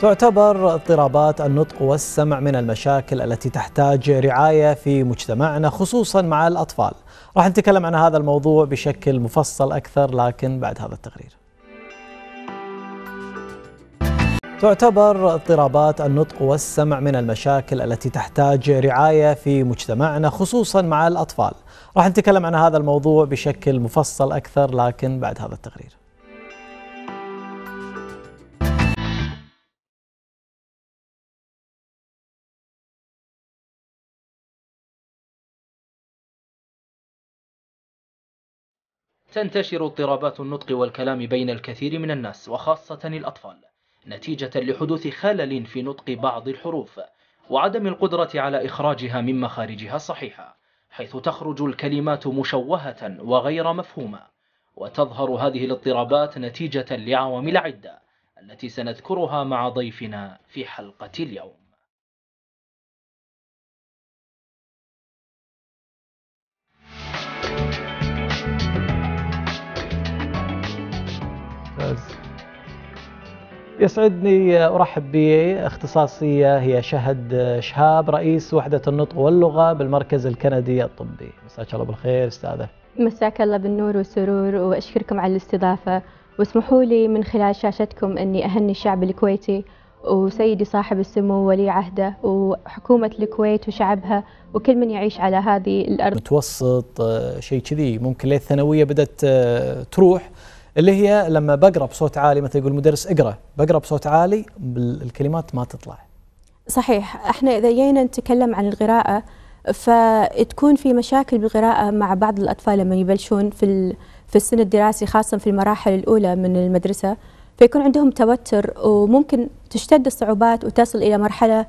تعتبر اضطرابات النطق والسمع من المشاكل التي تحتاج رعاية في مجتمعنا خصوصا مع الأطفال راح نتكلم عن هذا الموضوع بشكل مفصل أكثر لكن بعد هذا التقرير تعتبر اضطرابات النطق والسمع من المشاكل التي تحتاج رعاية في مجتمعنا خصوصا مع الأطفال راح نتكلم عن هذا الموضوع بشكل مفصل أكثر لكن بعد هذا التقرير تنتشر اضطرابات النطق والكلام بين الكثير من الناس وخاصة الأطفال نتيجة لحدوث خلل في نطق بعض الحروف وعدم القدرة على إخراجها من مخارجها الصحيحة حيث تخرج الكلمات مشوهة وغير مفهومة وتظهر هذه الاضطرابات نتيجة لعوامل عدة التي سنذكرها مع ضيفنا في حلقة اليوم ممتاز يسعدني أرحب باختصاصية هي شهد شهاب رئيس وحدة النطق واللغة بالمركز الكندي الطبي مساك الله بالخير أستاذة مساك الله بالنور والسرور وأشكركم على الاستضافة واسمحوا لي من خلال شاشتكم أني أهني الشعب الكويتي وسيدي صاحب السمو ولي عهده وحكومة الكويت وشعبها وكل من يعيش على هذه الأرض متوسط آه، شيء كذي ممكن للثانوية بدأت آه، تروح اللي هي لما بقرا بصوت عالي مثلا يقول المدرس اقرا بقرا بصوت عالي الكلمات ما تطلع صحيح احنا اذا جينا نتكلم عن القراءه فتكون في مشاكل بالقراءه مع بعض الاطفال لما يبلشون في في السن الدراسي خاصه في المراحل الاولى من المدرسه فيكون عندهم توتر وممكن تشتد الصعوبات وتصل الى مرحله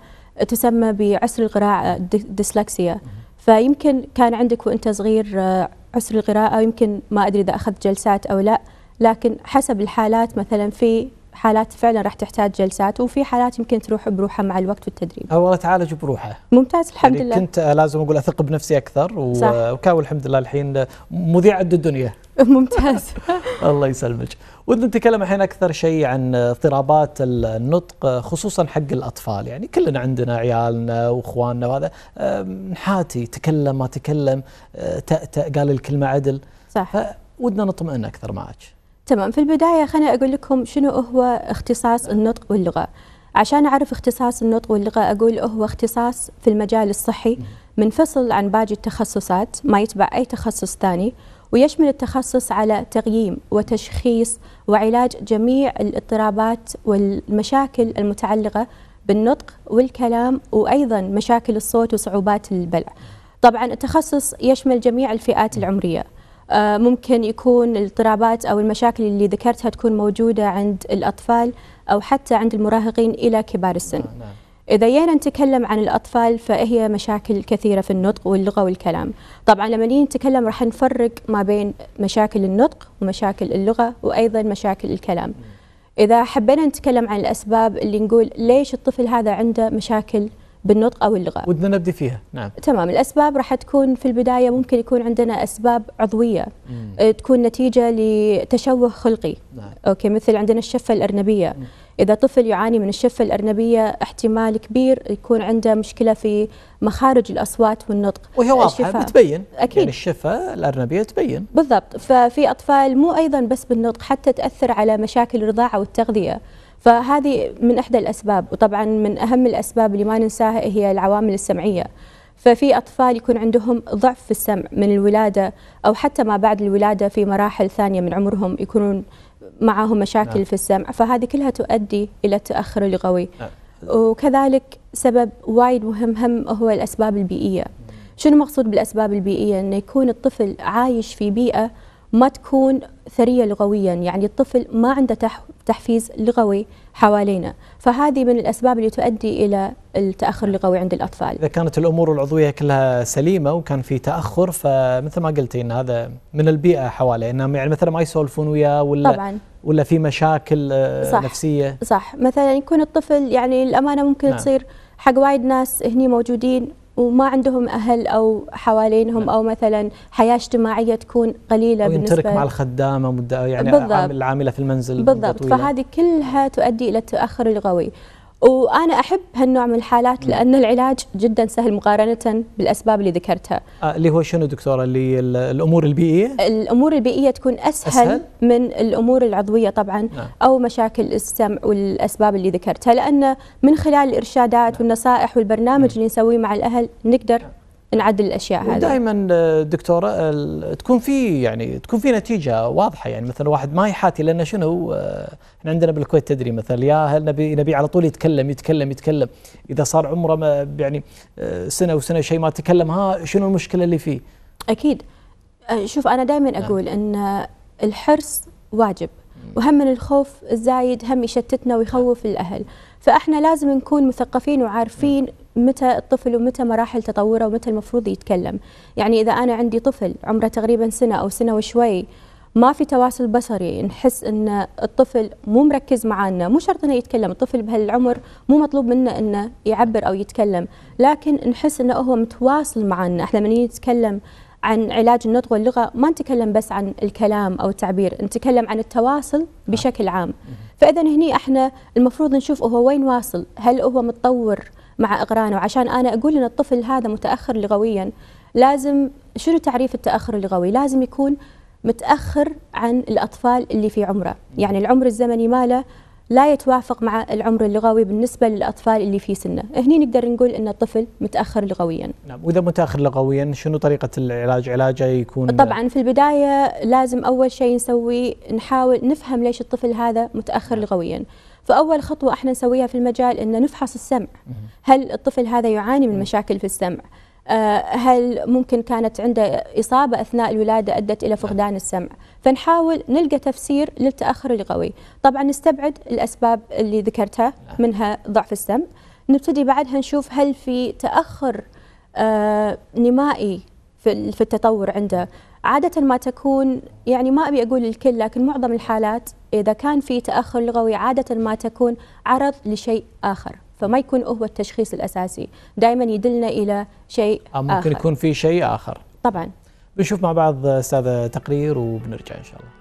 تسمى بعسر القراءه ديسلكسيا فيمكن كان عندك وانت صغير آه، عسر القراءه يمكن ما ادري اذا اخذت جلسات او لا لكن حسب الحالات مثلا في حالات فعلا راح تحتاج جلسات وفي حالات يمكن تروح بروحها مع الوقت والتدريب. والله تعالج بروحه. ممتاز الحمد يعني لله. كنت آه، لازم اقول اثق بنفسي اكثر وكاول الحمد لله الحين مذيع قد الدنيا. ممتاز. الله يسلمك. ودنا نتكلم الحين اكثر شيء عن اضطرابات النطق خصوصا حق الاطفال يعني كلنا عندنا عيالنا واخواننا وهذا نحاتي تكلم ما تكلم آه، تأتأ قال الكلمه عدل. صح. ودنا نطمئن اكثر معك. تمام في البدايه خليني اقول لكم شنو هو اختصاص النطق واللغه عشان اعرف اختصاص النطق واللغه اقول هو اختصاص في المجال الصحي منفصل عن باقي التخصصات ما يتبع اي تخصص ثاني ويشمل التخصص على تقييم وتشخيص وعلاج جميع الاضطرابات والمشاكل المتعلقه بالنطق والكلام وايضا مشاكل الصوت وصعوبات البلع طبعا التخصص يشمل جميع الفئات العمريه آه، ممكن يكون الاضطرابات أو المشاكل اللي ذكرتها تكون موجودة عند الأطفال أو حتى عند المراهقين إلى كبار السن نعم. إذا جينا نتكلم عن الأطفال فهي مشاكل كثيرة في النطق واللغة والكلام طبعا لما نيجي نتكلم راح نفرق ما بين مشاكل النطق ومشاكل اللغة وأيضا مشاكل الكلام نعم. إذا حبينا نتكلم عن الأسباب اللي نقول ليش الطفل هذا عنده مشاكل بالنطق او اللغه ودنا نبدي فيها نعم تمام الاسباب راح تكون في البدايه ممكن يكون عندنا اسباب عضويه مم. آه، تكون نتيجه لتشوه خلقي نعم. اوكي مثل عندنا الشفه الارنبيه مم. اذا طفل يعاني من الشفه الارنبيه احتمال كبير يكون عنده مشكله في مخارج الاصوات والنطق وهي واضحه بتبين يعني اكيد يعني الشفه الارنبيه تبين بالضبط ففي اطفال مو ايضا بس بالنطق حتى تاثر على مشاكل الرضاعه والتغذيه فهذه من إحدى الأسباب وطبعا من أهم الأسباب اللي ما ننساها هي العوامل السمعية ففي أطفال يكون عندهم ضعف في السمع من الولادة أو حتى ما بعد الولادة في مراحل ثانية من عمرهم يكونون معهم مشاكل نعم. في السمع فهذه كلها تؤدي إلى التأخر اللغوي نعم. آه. وكذلك سبب وايد مهم هم هو الأسباب البيئية شنو مقصود بالأسباب البيئية؟ أنه يكون الطفل عايش في بيئة ما تكون ثرية لغويا يعني الطفل ما عنده تحفيز لغوي حوالينا فهذه من الأسباب اللي تؤدي إلى التأخر اللغوي عند الأطفال إذا كانت الأمور العضوية كلها سليمة وكان في تأخر فمثل ما قلتي إن هذا من البيئة حواليه إنهم يعني مثلا ما يسولفون وياه ولا طبعا ولا في مشاكل آه، صح نفسية صح مثلا يكون الطفل يعني الأمانة ممكن نعم. تصير حق وايد ناس هني موجودين وما عندهم اهل او حوالينهم نعم. او مثلا حياه اجتماعيه تكون قليله أو ينترك بالنسبه مع الخدامه مده يعني بالضبط. العامله في المنزل بالضبط فهذه كلها تؤدي الى التاخر اللغوي وانا احب هالنوع من الحالات لان العلاج جدا سهل مقارنه بالاسباب اللي ذكرتها. آه، اللي هو شنو دكتوره اللي الامور البيئيه؟ الامور البيئيه تكون اسهل, أسهل؟ من الامور العضويه طبعا نعم. او مشاكل السمع والاسباب اللي ذكرتها لان من خلال الارشادات نعم. والنصائح والبرنامج نعم. اللي نسويه مع الاهل نقدر نعم. العدل الاشياء هذه دائما دكتوره تكون في يعني تكون في نتيجه واضحه يعني مثلا واحد ما يحاتي لان شنو آه، احنا عندنا بالكويت تدري مثلا يا هل نبي نبي على طول يتكلم يتكلم يتكلم اذا صار عمره ما يعني آه، سنه وسنه شيء ما تكلم ها شنو المشكله اللي فيه؟ اكيد آه، شوف انا دائما نعم. اقول ان الحرص واجب وهم من الخوف الزايد هم يشتتنا ويخوف نعم. الاهل فاحنا لازم نكون مثقفين وعارفين نعم. متى الطفل ومتى مراحل تطوره ومتى المفروض يتكلم يعني إذا أنا عندي طفل عمره تقريبا سنة أو سنة وشوي ما في تواصل بصري نحس ان الطفل مو مركز معانا مو شرط انه يتكلم الطفل بهالعمر مو مطلوب منه انه يعبر او يتكلم لكن نحس انه هو متواصل معانا احنا من نتكلم عن علاج النطق واللغه ما نتكلم بس عن الكلام او التعبير نتكلم عن التواصل بشكل عام فاذا هني احنا المفروض نشوف هو وين واصل هل هو متطور مع اقرانه وعشان انا اقول ان الطفل هذا متاخر لغويا لازم شنو تعريف التاخر اللغوي لازم يكون متاخر عن الاطفال اللي في عمره يعني العمر الزمني ماله لا يتوافق مع العمر اللغوي بالنسبة للأطفال اللي في سنه هني نقدر نقول أن الطفل متأخر لغويا نعم وإذا متأخر لغويا شنو طريقة العلاج علاجه يكون طبعا في البداية لازم أول شيء نسوي نحاول نفهم ليش الطفل هذا متأخر نعم. لغويا فاول خطوه احنا نسويها في المجال ان نفحص السمع هل الطفل هذا يعاني من مشاكل في السمع آه، هل ممكن كانت عنده إصابة أثناء الولادة أدت إلى فقدان نعم. السمع فنحاول نلقى تفسير للتأخر اللغوي طبعا نستبعد الأسباب اللي ذكرتها نعم. منها ضعف السمع نبتدي بعدها نشوف هل في تأخر آه، نمائي في في التطور عنده عادة ما تكون يعني ما أبي أقول الكل لكن معظم الحالات إذا كان في تأخر لغوي عادة ما تكون عرض لشيء آخر فما يكون هو التشخيص الأساسي دائما يدلنا إلى شيء آخر ممكن يكون في شيء آخر طبعا بنشوف مع بعض أستاذة تقرير وبنرجع إن شاء الله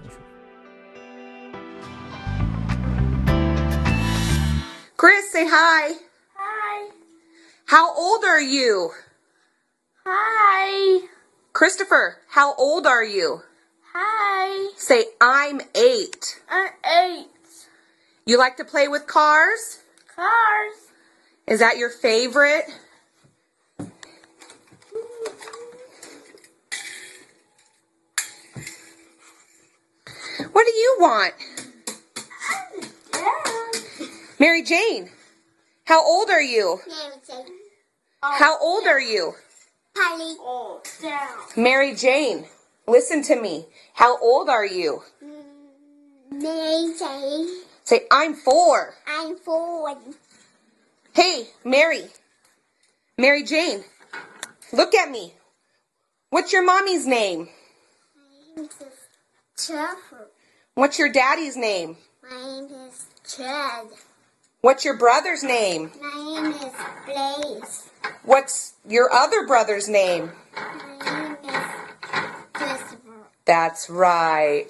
Chris, say hi. Hi. How old are you? Hi. Christopher, how old are you? Hi. Say, I'm eight. I'm eight. You like to play with cars? Cars. Is that your favorite? What do you want? Mary Jane, how old are you? How old are you? Polly. Oh, down. Mary Jane, listen to me. How old are you? Mary Jane. Say, I'm four. I'm four. Hey, Mary. Mary Jane, look at me. What's your mommy's name? My name is Trevor. What's your daddy's name? My name is Chad. What's your brother's name? My name is Blaze. What's your other brother's name? My name is Christopher. That's right.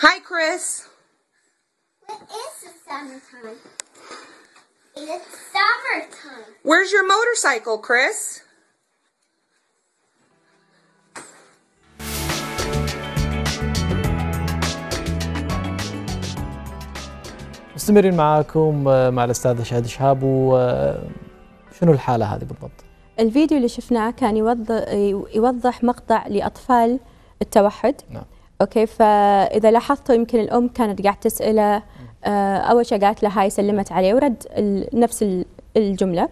Hi, Chris. What is the summertime? It's summertime. Where's your motorcycle, Chris? مستمرين معاكم آه، مع الاستاذه شهد شهاب وشنو آه، الحاله هذه بالضبط؟ الفيديو اللي شفناه كان يوضح يوضح مقطع لاطفال التوحد نعم. اوكي فاذا لاحظتوا يمكن الام كانت قاعده تساله آه، اول شيء قالت له هاي سلمت عليه ورد نفس الجمله نعم.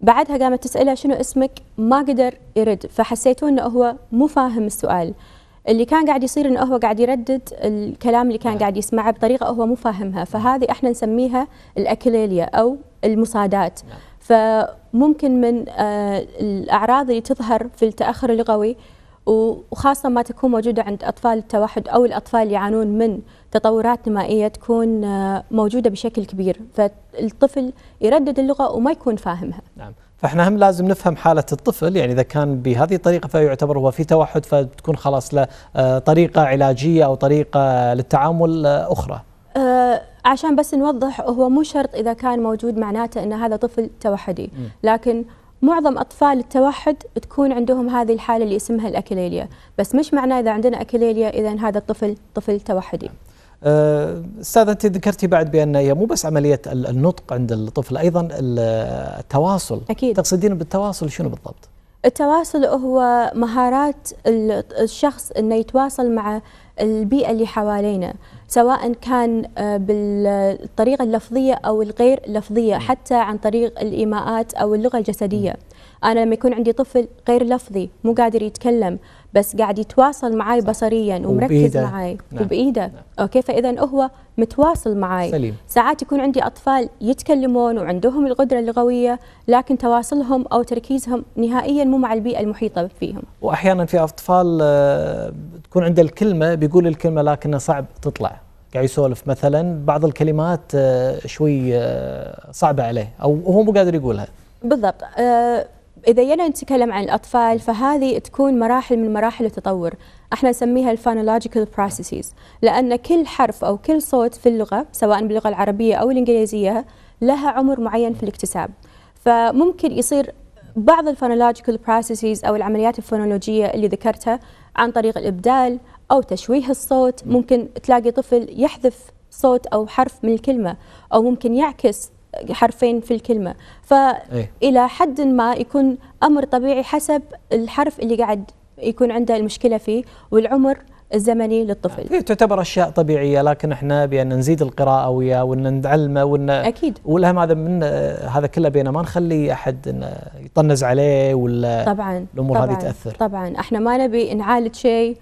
بعدها قامت تساله شنو اسمك ما قدر يرد فحسيتوا انه هو مو فاهم السؤال اللي كان قاعد يصير انه هو قاعد يردد الكلام اللي كان نعم. قاعد يسمعه بطريقه هو مو فاهمها فهذه احنا نسميها الاكليليا او المصادات نعم. فممكن من آه، الاعراض اللي تظهر في التاخر اللغوي وخاصة ما تكون موجودة عند أطفال التوحد أو الأطفال اللي يعانون من تطورات نمائية تكون آه، موجودة بشكل كبير فالطفل يردد اللغة وما يكون فاهمها نعم فاحنا هم لازم نفهم حاله الطفل يعني اذا كان بهذه الطريقه فيعتبر هو في توحد فتكون خلاص له آه، طريقه علاجيه او طريقه للتعامل آه، اخرى. أه عشان بس نوضح هو مو شرط اذا كان موجود معناته ان هذا طفل توحدي، لكن معظم اطفال التوحد تكون عندهم هذه الحاله اللي اسمها الاكليليا، بس مش معناه اذا عندنا اكليليا اذا هذا الطفل طفل توحدي. نعم. أه، استاذ انت ذكرتي بعد بان هي مو بس عمليه النطق عند الطفل ايضا التواصل اكيد تقصدين بالتواصل شنو بالضبط؟ التواصل هو مهارات الشخص انه يتواصل مع البيئه اللي حوالينا سواء كان أه، بالطريقه اللفظيه او الغير لفظيه حتى عن طريق الايماءات او اللغه الجسديه م. انا لما يكون عندي طفل غير لفظي مو قادر يتكلم بس قاعد يتواصل معي بصريا ومركز نعم. معي نعم. وبايده نعم. اوكي فاذا هو متواصل معي سليم. ساعات يكون عندي اطفال يتكلمون وعندهم القدره اللغويه لكن تواصلهم او تركيزهم نهائيا مو مع البيئه المحيطه فيهم واحيانا في اطفال آه، تكون عنده الكلمه بيقول الكلمه لكنها صعب تطلع قاعد يسولف مثلا بعض الكلمات آه، شوي آه، صعبه عليه او هو مو قادر يقولها بالضبط إذا جينا نتكلم عن الأطفال فهذه تكون مراحل من مراحل التطور احنا نسميها الفانولوجيكال بروسيسز لأن كل حرف أو كل صوت في اللغة سواء باللغة العربية أو الإنجليزية لها عمر معين في الاكتساب فممكن يصير بعض الفانولوجيكال بروسيسز أو العمليات الفونولوجية اللي ذكرتها عن طريق الإبدال أو تشويه الصوت ممكن تلاقي طفل يحذف صوت أو حرف من الكلمة أو ممكن يعكس حرفين في الكلمه فالى إيه. حد ما يكون امر طبيعي حسب الحرف اللي قاعد يكون عنده المشكله فيه والعمر الزمني للطفل هي إيه، تعتبر اشياء طبيعيه لكن احنا بان نزيد القراءه وياه وان نعلمه وان اكيد والاهم هذا من هذا كله بينا ما نخلي احد يطنز عليه ولا طبعا الامور هذه تاثر طبعا احنا ما نبي نعالج شيء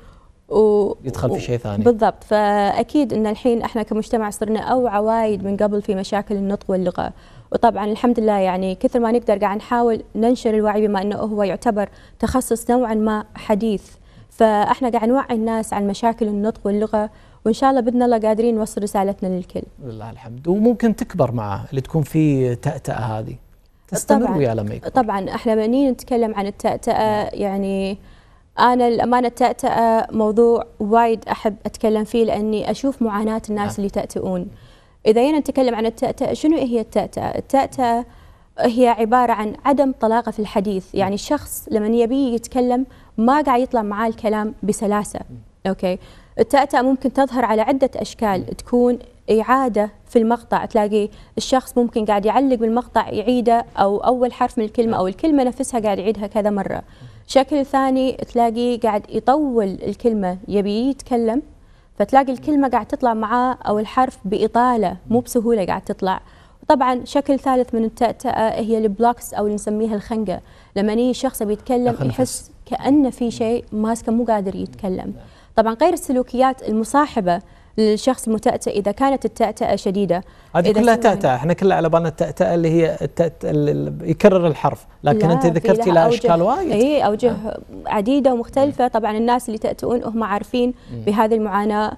و يدخل في شيء ثاني بالضبط فاكيد ان الحين احنا كمجتمع صرنا اوعى وايد من قبل في مشاكل النطق واللغه وطبعا الحمد لله يعني كثر ما نقدر قاعد نحاول ننشر الوعي بما انه هو يعتبر تخصص نوعا ما حديث فاحنا قاعد نوعي الناس عن مشاكل النطق واللغه وان شاء الله باذن الله قادرين نوصل رسالتنا للكل. لله الحمد وممكن تكبر معه اللي تكون في تأتأة هذه تستمر ويا لما يكبر. طبعا احنا مانين نتكلم عن التأتأة يعني أنا للأمانة التأتأة موضوع وايد أحب أتكلم فيه لأني أشوف معاناة الناس نعم. اللي تأتئون إذا جينا نتكلم عن التأتأة شنو هي التأتأة؟ التأتأة هي عبارة عن عدم طلاقة في الحديث يعني الشخص لما يبي يتكلم ما قاعد يطلع معاه الكلام بسلاسة أوكي التأتأة ممكن تظهر على عدة أشكال تكون إعادة في المقطع تلاقي الشخص ممكن قاعد يعلق بالمقطع يعيده أو أول حرف من الكلمة نعم. أو الكلمة نفسها قاعد يعيدها كذا مرة شكل ثاني تلاقيه قاعد يطول الكلمة يبي يتكلم فتلاقي الكلمة قاعد تطلع معاه أو الحرف بإطالة مو بسهولة قاعد تطلع طبعا شكل ثالث من التأتأة هي البلوكس أو اللي نسميها الخنقة لما يجي شخص بيتكلم يحس كأنه في شيء ماسكه مو قادر يتكلم طبعا غير السلوكيات المصاحبة للشخص متأتأ إذا كانت التأتأة شديدة هذه كلها تأتأة احنا كلها على بالنا التأتأة اللي هي التأتأة اللي يكرر الحرف لكن أنت ذكرتي لها أشكال وايد اي أوجه آه. عديدة ومختلفة طبعا الناس اللي تأتؤون هم عارفين بهذه المعاناة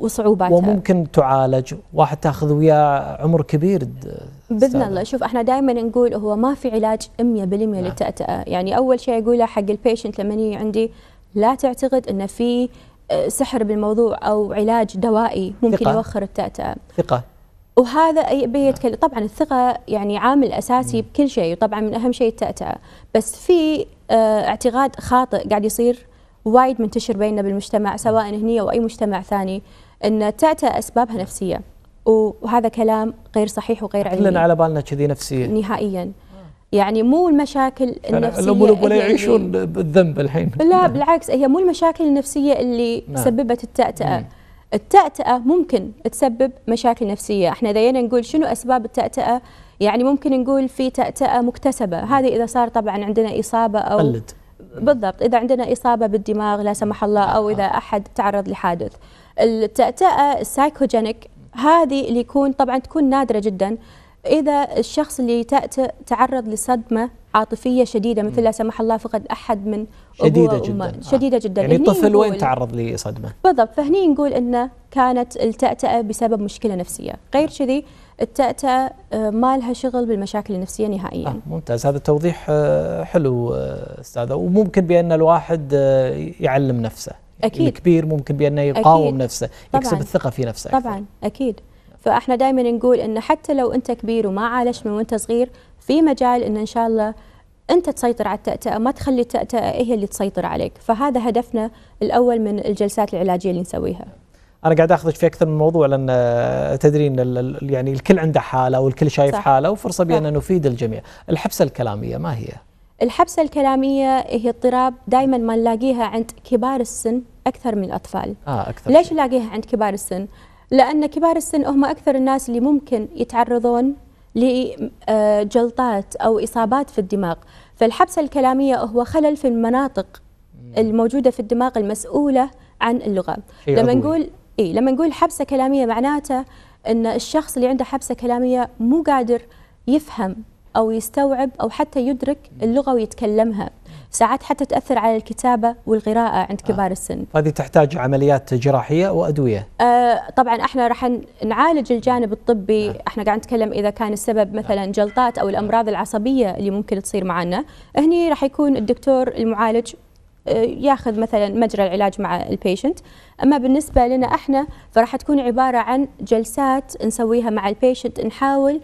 وصعوباتها وممكن تعالج واحد تاخذ وياه عمر كبير باذن الله شوف احنا دائما نقول هو ما في علاج 100% نعم. للتأتأة يعني اول شيء اقوله حق البيشنت لما يجي عندي لا تعتقد ان في سحر بالموضوع او علاج دوائي ممكن ثقة. يوخر التأتأة ثقة وهذا بيتكلم طبعا الثقة يعني عامل أساسي بكل شيء وطبعا من أهم شيء التأتأة بس في آه، اعتقاد خاطئ قاعد يصير وايد منتشر بيننا بالمجتمع سواء هنا أو أي مجتمع ثاني أن التأتأة أسبابها نفسية وهذا كلام غير صحيح وغير علمي كلنا على بالنا كذي نفسية نهائيا يعني مو المشاكل النفسيه الام ولا يعيشون بالذنب الحين لا بالعكس هي مو المشاكل النفسيه اللي نعم. سببت التأتأة مم. التأتأة ممكن تسبب مشاكل نفسية احنا دينا نقول شنو أسباب التأتأة يعني ممكن نقول في تأتأة مكتسبة هذه إذا صار طبعا عندنا إصابة أو قلد. بالضبط إذا عندنا إصابة بالدماغ لا سمح الله أو إذا آه. أحد تعرض لحادث التأتأة السايكوجينيك هذه اللي يكون طبعا تكون نادرة جدا إذا الشخص اللي تعرض لصدمة عاطفية شديدة مثل لا سمح الله فقد أحد من شديدة جدا آه. شديدة جدا يعني الطفل وين تعرض لصدمة بالضبط فهني نقول إنه كانت التأتأة بسبب مشكلة نفسية غير نعم. كذي التأتأة آه، ما لها شغل بالمشاكل النفسية نهائيا آه ممتاز هذا التوضيح آه، حلو آه، أستاذة وممكن بأن الواحد يعلم نفسه يعني أكيد الكبير ممكن بأنه يقاوم أكيد. نفسه يكسب الثقة في نفسه طبعا أكثر. أكيد فاحنا دائما نقول ان حتى لو انت كبير وما عالجت من وانت صغير في مجال ان ان شاء الله انت تسيطر على التأتأة ما تخلي التأتأة هي اللي تسيطر عليك فهذا هدفنا الاول من الجلسات العلاجيه اللي نسويها انا قاعد اخذك في اكثر من موضوع لان تدرين يعني الكل عنده حاله والكل شايف صح. حاله وفرصه بان نفيد الجميع الحبسه الكلاميه ما هي الحبسه الكلاميه هي اضطراب دائما ما نلاقيها عند كبار السن اكثر من الاطفال اه اكثر ليش نلاقيها عند كبار السن لأن كبار السن هم أكثر الناس اللي ممكن يتعرضون لجلطات أو إصابات في الدماغ فالحبسة الكلامية هو خلل في المناطق الموجودة في الدماغ المسؤولة عن اللغة إيه، لما نقول إيه لما نقول حبسة كلامية معناته أن الشخص اللي عنده حبسة كلامية مو قادر يفهم أو يستوعب أو حتى يدرك اللغة ويتكلمها ساعات حتى تأثر على الكتابة والقراءة عند آه. كبار آه. السن هذه تحتاج عمليات جراحية وأدوية آه طبعا احنا راح نعالج الجانب الطبي آه. احنا قاعد نتكلم إذا كان السبب آه. مثلا آه. جلطات أو الأمراض العصبية اللي ممكن تصير معنا هني راح يكون الدكتور المعالج ياخذ مثلا مجرى العلاج مع البيشنت اما بالنسبه لنا احنا فراح تكون عباره عن جلسات نسويها مع البيشنت نحاول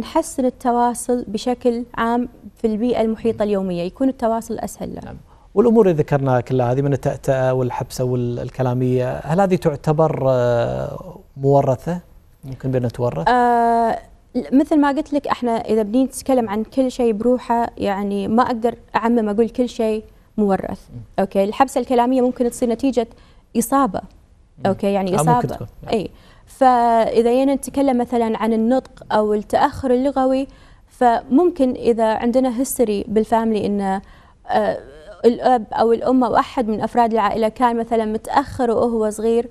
نحسن التواصل بشكل عام في البيئه المحيطه اليوميه يكون التواصل اسهل له نعم. والامور اللي ذكرناها كلها هذه من التأتأة والحبسه والكلاميه، هل هذه تعتبر آه، مورثه؟ ممكن بدنا تورث؟ آه مثل ما قلت لك احنا اذا بنتكلم عن كل شيء بروحه يعني ما اقدر اعمم اقول كل شيء مورث اوكي الحبسه الكلاميه ممكن تصير نتيجه اصابه اوكي يعني آه، اصابه نعم. اي فاذا جينا نتكلم مثلا عن النطق او التاخر اللغوي فممكن اذا عندنا هيستوري بالفاملي ان آه، الاب او الام او احد من افراد العائله كان مثلا متاخر وهو صغير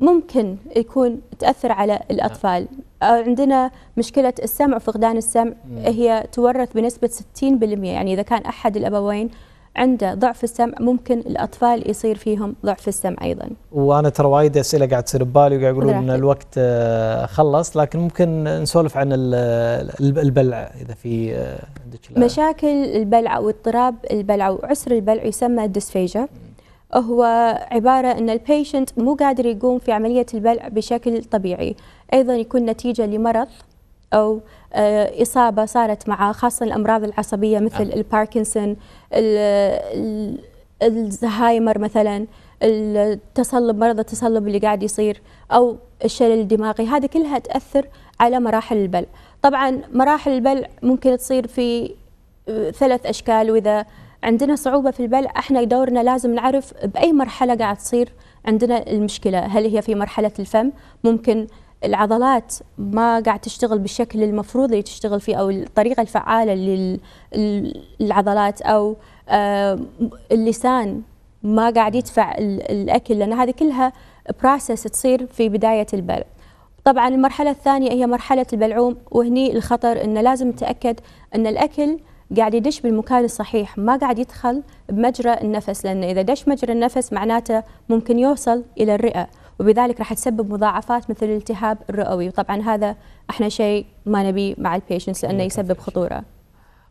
ممكن يكون تاثر على الاطفال نعم. آه، عندنا مشكله السمع وفقدان السمع هي تورث بنسبه 60% يعني اذا كان احد الابوين عنده ضعف السمع ممكن الأطفال يصير فيهم ضعف السمع أيضا وأنا ترى وايد أسئلة قاعد تصير ببالي وقاعد يقولون أن الوقت آه، خلص لكن ممكن نسولف عن البلع إذا في آه، عندك مشاكل البلع واضطراب البلع وعسر البلع يسمى الدسفيجا هو عبارة أن البيشنت مو قادر يقوم في عملية البلع بشكل طبيعي أيضا يكون نتيجة لمرض أو آه، إصابة صارت معه خاصة الأمراض العصبية مثل أه. الباركنسون الزهايمر مثلا التصلب مرض التصلب اللي قاعد يصير أو الشلل الدماغي هذه كلها تأثر على مراحل البلع طبعا مراحل البلع ممكن تصير في آه، ثلاث أشكال وإذا عندنا صعوبة في البلع احنا دورنا لازم نعرف بأي مرحلة قاعد تصير عندنا المشكلة هل هي في مرحلة الفم ممكن العضلات ما قاعد تشتغل بالشكل المفروض اللي تشتغل فيه او الطريقه الفعاله للعضلات او آه، اللسان ما قاعد يدفع الاكل لان هذه كلها بروسس تصير في بدايه البلع طبعا المرحله الثانيه هي مرحله البلعوم وهني الخطر انه لازم نتاكد ان الاكل قاعد يدش بالمكان الصحيح ما قاعد يدخل بمجرى النفس لأنه إذا دش مجرى النفس معناته ممكن يوصل إلى الرئة وبذلك راح تسبب مضاعفات مثل الالتهاب الرئوي وطبعا هذا احنا شيء ما نبي مع البيشنس لانه إيه، يسبب خطوره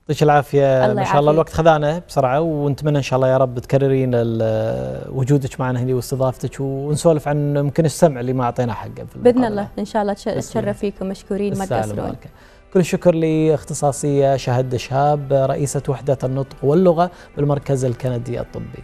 يعطيك العافيه ما شاء الله الوقت خذانا بسرعه ونتمنى ان شاء الله يا رب تكررين وجودك معنا هنا واستضافتك ونسولف عن يمكن السمع اللي ما اعطيناه حقه باذن الله ان شاء الله تشرف فيكم مشكورين ما تقصرون كل الشكر لاختصاصيه شهد شهاب رئيسه وحده النطق واللغه بالمركز الكندي الطبي